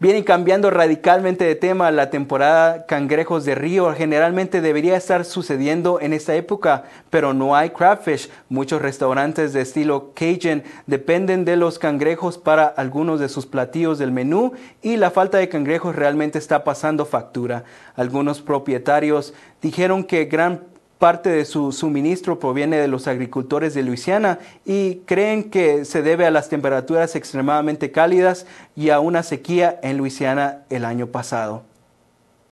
Vienen cambiando radicalmente de tema la temporada cangrejos de río. Generalmente debería estar sucediendo en esta época, pero no hay crabfish. Muchos restaurantes de estilo Cajun dependen de los cangrejos para algunos de sus platillos del menú y la falta de cangrejos realmente está pasando factura. Algunos propietarios dijeron que gran Parte de su suministro proviene de los agricultores de Luisiana y creen que se debe a las temperaturas extremadamente cálidas y a una sequía en Luisiana el año pasado.